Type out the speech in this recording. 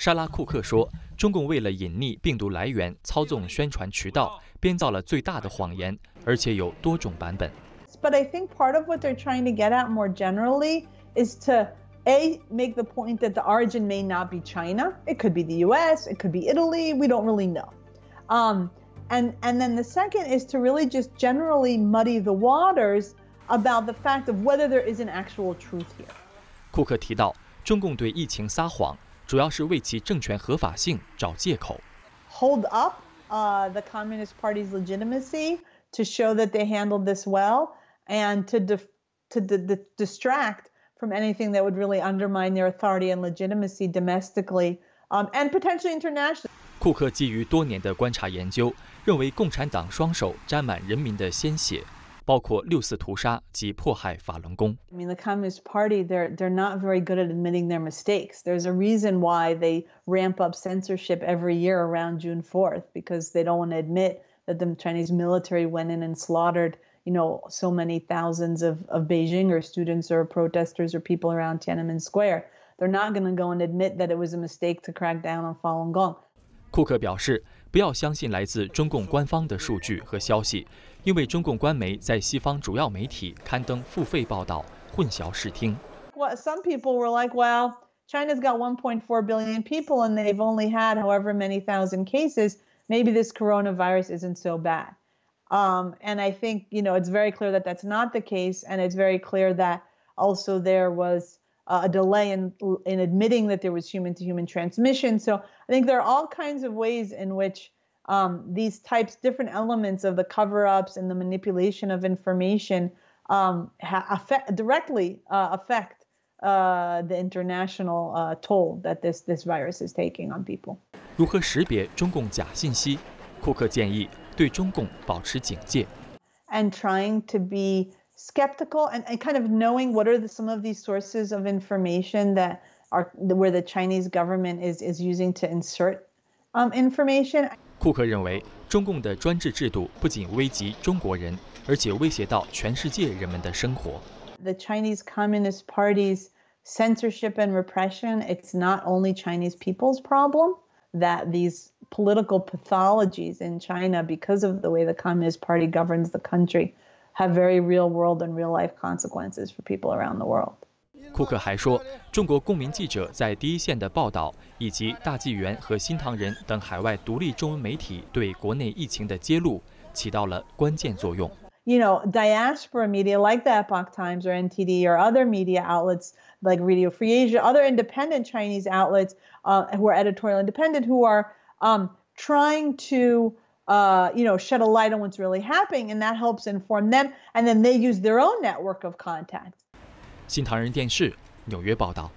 莎拉·库克说：“中共为了隐匿病毒来源，操纵宣传渠道，编造了最大的谎言，而且有多种版本。” But I think part of what they're trying to get at more generally is to A, make the point that the origin may not be China. It could be the US, it could be Italy, we don't really know. Um, and, and then the second is to really just generally muddy the waters about the fact of whether there is an actual truth here. 库克提到，中共对疫情撒谎主要是为其政权合法性找借口。Hold up, uh, the Communist Party's legitimacy to show that they handled this well and to to distract from anything that would really undermine their authority and legitimacy domestically um, and potentially internationally. 库克基于多年的观察研究，认为共产党双手沾满人民的鲜血，包括六四屠杀及迫害法轮功。I mean, the Communist Party, they're they're not very good at admitting their mistakes. There's a reason why they ramp up censorship every year around June 4th because they don't want to admit that the Chinese military went in and slaughtered, you know, so many thousands of of Beijing or students or protesters or people around Tiananmen Square. They're not going to go and admit that it was a mistake to crack down on Falun Gong. 库克表示，不要相信来自中共官方的数据和消息，well, some people were like, "Well, China's got 1.4 billion people, and they've only had however many thousand cases. Maybe this coronavirus isn't so bad." Um, and I think you know it's very clear that that's not the case, and it's very clear that also there was a delay in in admitting that there was human to human transmission. So I think there are all kinds of ways in which um, these types, different elements of the cover ups and the manipulation of information um, ha- affect, directly uh, affect uh, the international uh, toll that this, this virus is taking on people. 如何识别中共假信息？库克建议对中共保持警戒。And trying to be skeptical and, and kind of knowing what are the, some of these sources of information that are where the Chinese government is is using to insert um, information. 库克认为，中共的专制制度不仅危及中国人，而且威胁到全世界人们的生活。The Chinese Communist Party's censorship and repression, it's not only Chinese people's problem that these political pathologies in China, because of the way the Communist Party governs the country, have very real world and real life consequences for people around the world. 库克还说，中国公民记者在第一线的报道，以及大纪元和新唐人等海外独立中文媒体对国内疫情的揭露，起到了关键作用。You know, diaspora media like the Epoch Times or NTD or other media outlets like Radio Free Asia, other independent Chinese outlets uh, who are editorial independent, who are um, trying to uh, you know, shed a light on what's really happening, and that helps inform them. And then they use their own network of contacts. 新唐人电视纽约报道。